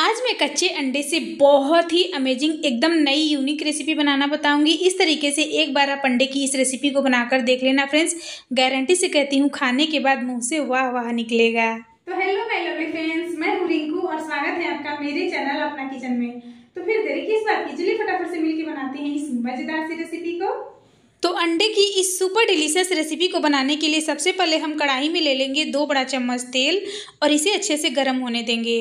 आज मैं कच्चे अंडे से बहुत ही अमेजिंग एकदम नई यूनिक रेसिपी बनाना बताऊंगी इस तरीके से एक बार आप अंडे की इस रेसिपी को बनाकर देख लेना फ्रेंड्स गारंटी से कहती हूँ खाने के बाद मुंह से वाह वाह निकलेगा तो हेलो माय लवली फ्रेंड्स मैं हूँ रिंकू और स्वागत है आपका मेरे चैनल अपना किचन में तो फिर देरी किस बात की चलिए फटाफट से मिलकर बनाते हैं इस मजेदार सी रेसिपी को तो अंडे की इस सुपर डिलीशियस रेसिपी को बनाने के लिए सबसे पहले हम कढ़ाई में ले लेंगे दो बड़ा चम्मच तेल और इसे अच्छे से गर्म होने देंगे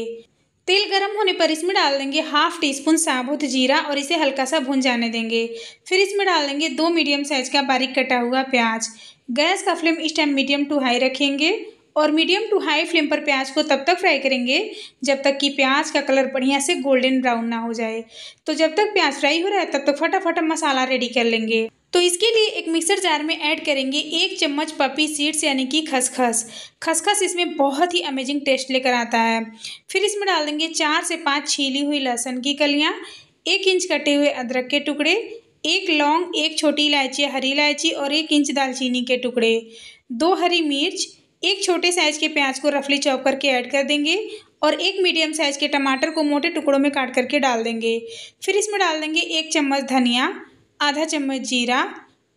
तेल गर्म होने पर इसमें डाल देंगे हाफ टी स्पून साबुत जीरा और इसे हल्का सा भून जाने देंगे फिर इसमें डाल देंगे दो मीडियम साइज का बारीक कटा हुआ प्याज गैस का फ्लेम इस टाइम मीडियम टू हाई रखेंगे और मीडियम टू हाई फ्लेम पर प्याज को तब तक फ्राई करेंगे जब तक कि प्याज का कलर बढ़िया से गोल्डन ब्राउन ना हो जाए तो जब तक प्याज फ्राई हो रहा है तब तक फटाफट मसाला रेडी कर लेंगे तो इसके लिए एक मिक्सर जार में ऐड करेंगे एक चम्मच पपी सीड्स यानी कि खसखस खसखस इसमें बहुत ही अमेजिंग टेस्ट लेकर आता है फिर इसमें डाल देंगे चार से पाँच छीली हुई लहसुन की कलियाँ एक इंच कटे हुए अदरक के टुकड़े एक लौंग एक छोटी इलायची हरी इलायची और एक इंच दालचीनी के टुकड़े दो हरी मिर्च एक छोटे साइज के प्याज को रफली चॉप करके ऐड कर देंगे और एक मीडियम साइज के टमाटर को मोटे टुकड़ों में काट करके डाल देंगे फिर इसमें डाल देंगे एक चम्मच धनिया आधा चम्मच जीरा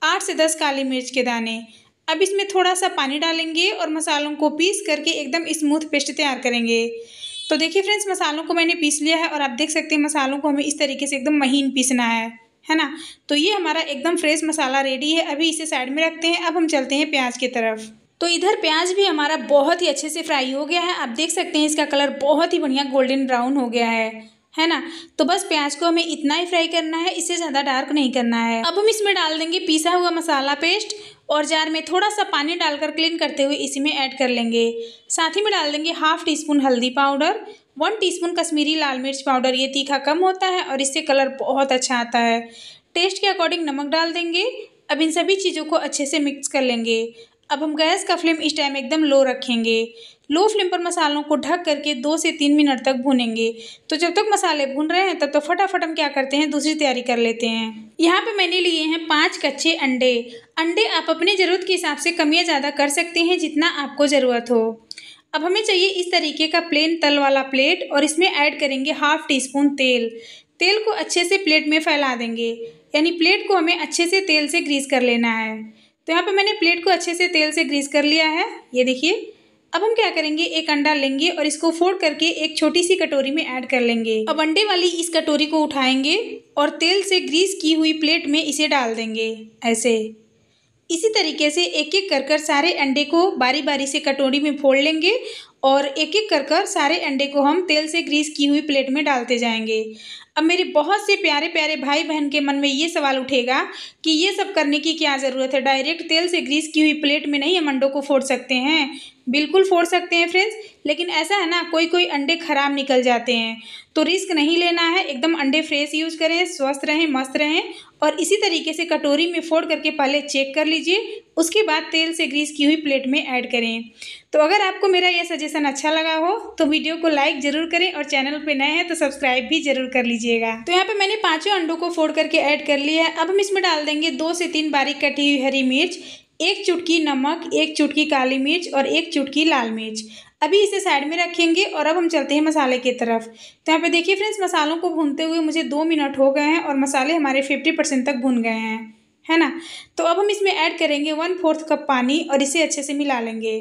आठ से दस काली मिर्च के दाने अब इसमें थोड़ा सा पानी डालेंगे और मसालों को पीस करके एकदम स्मूथ पेस्ट तैयार करेंगे तो देखिए फ्रेंड्स मसालों को मैंने पीस लिया है और आप देख सकते हैं मसालों को हमें इस तरीके से एकदम महीन पीसना है है ना तो ये हमारा एकदम फ्रेश मसाला रेडी है अभी इसे साइड में रखते हैं अब हम चलते हैं प्याज की तरफ तो इधर प्याज भी हमारा बहुत ही अच्छे से फ्राई हो गया है आप देख सकते हैं इसका कलर बहुत ही बढ़िया गोल्डन ब्राउन हो गया है है ना तो बस प्याज को हमें इतना ही फ्राई करना है इससे ज़्यादा डार्क नहीं करना है अब हम इसमें डाल देंगे पीसा हुआ मसाला पेस्ट और जार में थोड़ा सा पानी डालकर क्लीन करते हुए इसी में ऐड कर लेंगे साथ ही में डाल देंगे हाफ टी स्पून हल्दी powder one teaspoon Kashmiri लाल मिर्च पाउडर ये तीखा कम होता है और इससे कलर बहुत अच्छा आता है टेस्ट के अकॉर्डिंग नमक डाल देंगे अब इन सभी चीज़ों को अच्छे से मिक्स कर लेंगे अब हम गैस का फ्लेम इस टाइम एकदम लो रखेंगे लो फ्लेम पर मसालों को ढक करके दो से तीन मिनट तक भूनेंगे तो जब तक मसाले भून रहे हैं तब तो फटाफट हम क्या करते हैं दूसरी तैयारी कर लेते हैं यहाँ पे मैंने लिए हैं पाँच कच्चे अंडे अंडे आप अपनी ज़रूरत के हिसाब से कमियाँ ज़्यादा कर सकते हैं जितना आपको ज़रूरत हो अब हमें चाहिए इस तरीके का प्लेन तल वाला प्लेट और इसमें ऐड करेंगे हाफ टी स्पून तेल तेल को अच्छे से प्लेट में फैला देंगे यानी प्लेट को हमें अच्छे से तेल से ग्रीस कर लेना है तो यहाँ पे मैंने प्लेट को अच्छे से तेल से ग्रीस कर लिया है ये देखिए अब हम क्या करेंगे एक अंडा लेंगे और इसको फोल्ड करके एक छोटी सी कटोरी में ऐड कर लेंगे अब अंडे वाली इस कटोरी को उठाएंगे और तेल से ग्रीस की हुई प्लेट में इसे डाल देंगे ऐसे इसी तरीके से एक एक कर कर सारे अंडे को बारी बारी से कटोरी में फोड़ लेंगे और एक एक कर कर सारे अंडे को हम तेल से ग्रीस की हुई प्लेट में डालते जाएंगे अब मेरे बहुत से प्यारे प्यारे भाई बहन के मन में ये सवाल उठेगा कि ये सब करने की क्या ज़रूरत है डायरेक्ट तेल से ग्रीस की हुई प्लेट में नहीं हम अंडों को फोड़ सकते हैं बिल्कुल फोड़ सकते हैं फ्रेंड्स लेकिन ऐसा है ना कोई कोई अंडे खराब निकल जाते हैं तो रिस्क नहीं लेना है एकदम अंडे फ्रेश यूज़ करें स्वस्थ रहें मस्त रहें और इसी तरीके से कटोरी में फोड़ करके पहले चेक कर लीजिए उसके बाद तेल से ग्रीस की हुई प्लेट में ऐड करें तो अगर आपको मेरा यह सजेशन अच्छा लगा हो तो वीडियो को लाइक जरूर करें और चैनल पर नए हैं तो सब्सक्राइब भी जरूर कर लीजिएगा तो यहाँ पर मैंने पाँचों अंडों को फोड़ करके ऐड कर लिया है अब हम इसमें डाल देंगे दो से तीन बारीक कटी हुई हरी मिर्च एक चुटकी नमक एक चुटकी काली मिर्च और एक चुटकी लाल मिर्च अभी इसे साइड में रखेंगे और अब हम चलते हैं मसाले की तरफ तो यहाँ पे देखिए फ्रेंड्स मसालों को भूनते हुए मुझे दो मिनट हो गए हैं और मसाले हमारे फिफ्टी परसेंट तक भुन गए हैं है ना तो अब हम इसमें ऐड करेंगे वन फोर्थ कप पानी और इसे अच्छे से मिला लेंगे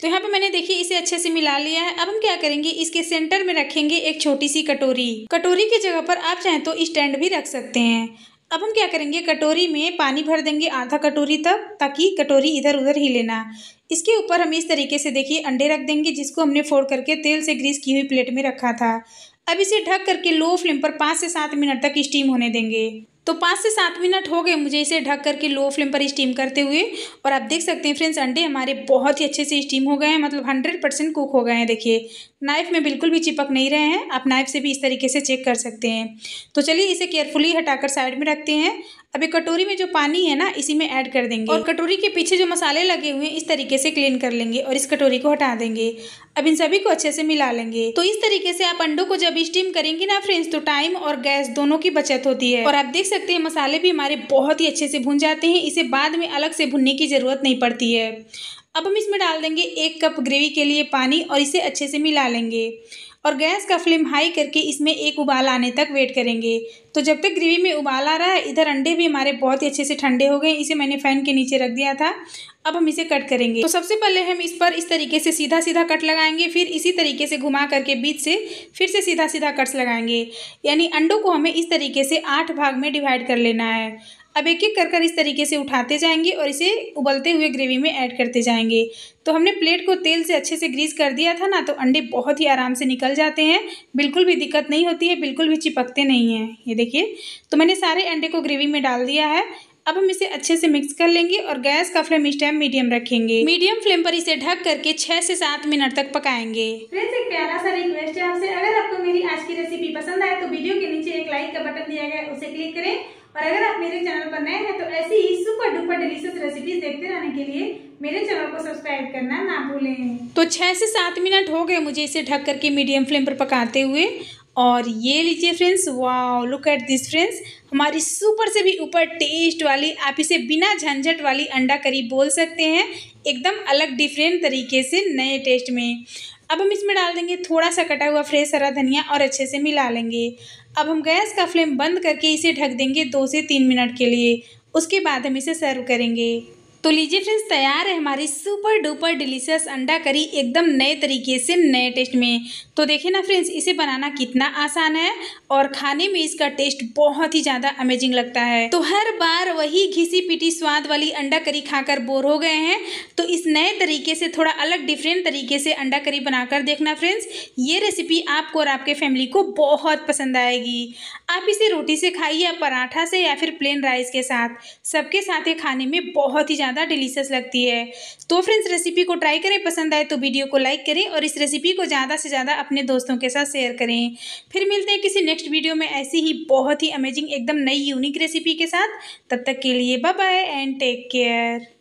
तो यहाँ पे मैंने देखिए इसे अच्छे से मिला लिया है अब हम क्या करेंगे इसके सेंटर में रखेंगे एक छोटी सी कटोरी कटोरी की जगह पर आप चाहें तो स्टैंड भी रख सकते हैं अब हम क्या करेंगे कटोरी में पानी भर देंगे आधा कटोरी तक ताकि कटोरी इधर उधर ही लेना इसके ऊपर हम इस तरीके से देखिए अंडे रख देंगे जिसको हमने फोड़ करके तेल से ग्रीस की हुई प्लेट में रखा था अब इसे ढक करके लो फ्लेम पर पाँच से सात मिनट तक स्टीम होने देंगे तो पाँच से सात मिनट हो गए मुझे इसे ढक करके लो फ्लेम पर स्टीम करते हुए और आप देख सकते हैं फ्रेंड्स अंडे हमारे बहुत ही अच्छे से स्टीम हो गए हैं मतलब हंड्रेड परसेंट कुक हो गए हैं देखिए नाइफ़ में बिल्कुल भी चिपक नहीं रहे हैं आप नाइफ़ से भी इस तरीके से चेक कर सकते हैं तो चलिए इसे केयरफुली हटाकर साइड में रखते हैं अभी कटोरी में जो पानी है ना इसी में ऐड कर देंगे और कटोरी के पीछे जो मसाले लगे हुए हैं इस तरीके से क्लीन कर लेंगे और इस कटोरी को हटा देंगे अब इन सभी को अच्छे से मिला लेंगे तो इस तरीके से आप अंडों को जब स्टीम करेंगे ना फ्रेंड्स तो टाइम और गैस दोनों की बचत होती है और आप देख सकते हैं मसाले भी हमारे बहुत ही अच्छे से भून जाते हैं इसे बाद में अलग से भुनने की ज़रूरत नहीं पड़ती है अब हम इसमें डाल देंगे एक कप ग्रेवी के लिए पानी और इसे अच्छे से मिला लेंगे और गैस का फ्लेम हाई करके इसमें एक उबाल आने तक वेट करेंगे तो जब तक ग्रेवी में उबाल आ रहा है इधर अंडे भी हमारे बहुत ही अच्छे से ठंडे हो गए इसे मैंने फ़ैन के नीचे रख दिया था अब हम इसे कट करेंगे तो सबसे पहले हम इस पर इस तरीके से सीधा सीधा कट लगाएंगे फिर इसी तरीके से घुमा करके बीच से फिर से सीधा सीधा कट्स लगाएंगे यानी अंडों को हमें इस तरीके से आठ भाग में डिवाइड कर लेना है अब एक एक कर कर इस तरीके से उठाते जाएंगे और इसे उबलते हुए ग्रेवी में ऐड करते जाएंगे तो हमने प्लेट को तेल से अच्छे से ग्रीस कर दिया था ना तो अंडे बहुत ही आराम से निकल जाते हैं बिल्कुल भी दिक्कत नहीं होती है बिल्कुल भी चिपकते नहीं हैं ये देखिए तो मैंने सारे अंडे को ग्रेवी में डाल दिया है अब हम इसे अच्छे से मिक्स कर लेंगे और गैस का फ्लेम इस टाइम मीडियम रखेंगे मीडियम फ्लेम पर इसे ढक करके छह से सात मिनट तक पकाएंगे फ्रेंड्स एक प्यारा सा रिक्वेस्ट है आपसे अगर आपको मेरी आज की रेसिपी पसंद आए तो वीडियो के नीचे एक लाइक का बटन दिया गया उसे क्लिक करें और अगर आप मेरे चैनल पर नए हैं तो ऐसी ही सुपर डुपर डिलीशियस रेसिपीज देखते रहने के लिए मेरे चैनल को सब्सक्राइब करना ना भूलें तो छह से सात मिनट हो गए मुझे इसे ढक करके मीडियम फ्लेम पर पकाते हुए और ये लीजिए friends wow look at this friends हमारी सुपर से भी ऊपर टेस्ट वाली आप इसे बिना झंझट वाली अंडा करी बोल सकते हैं एकदम अलग डिफरेंट तरीके से नए टेस्ट में अब हम इसमें डाल देंगे थोड़ा सा कटा हुआ फ्रेश हरा धनिया और अच्छे से मिला लेंगे अब हम गैस का फ्लेम बंद करके इसे ढक देंगे दो से तीन मिनट के लिए उसके बाद हम इसे सर्व करेंगे तो लीजिए फ्रेंड्स तैयार है हमारी सुपर डुपर डिलीशियस अंडा करी एकदम नए तरीके से नए टेस्ट में तो देखिए ना फ्रेंड्स इसे बनाना कितना आसान है और खाने में इसका टेस्ट बहुत ही ज़्यादा अमेजिंग लगता है तो हर बार वही घिसी पिटी स्वाद वाली अंडा करी खाकर बोर हो गए हैं तो इस नए तरीके से थोड़ा अलग डिफरेंट तरीके से अंडा करी बनाकर देखना फ्रेंड्स ये रेसिपी आपको और आपके फैमिली को बहुत पसंद आएगी आप इसे रोटी से खाइए या पराठा से या फिर प्लेन राइस के साथ सबके साथ ये खाने में बहुत ही ज़्यादा डिलीशियस लगती है तो फ्रेंड्स रेसिपी को ट्राई करें पसंद आए तो वीडियो को लाइक करें और इस रेसिपी को ज़्यादा से ज़्यादा अपने दोस्तों के साथ शेयर करें फिर मिलते हैं किसी नेक्स्ट वीडियो में ऐसी ही बहुत ही अमेजिंग एकदम नई यूनिक रेसिपी के साथ तब तक के लिए bye bye and take care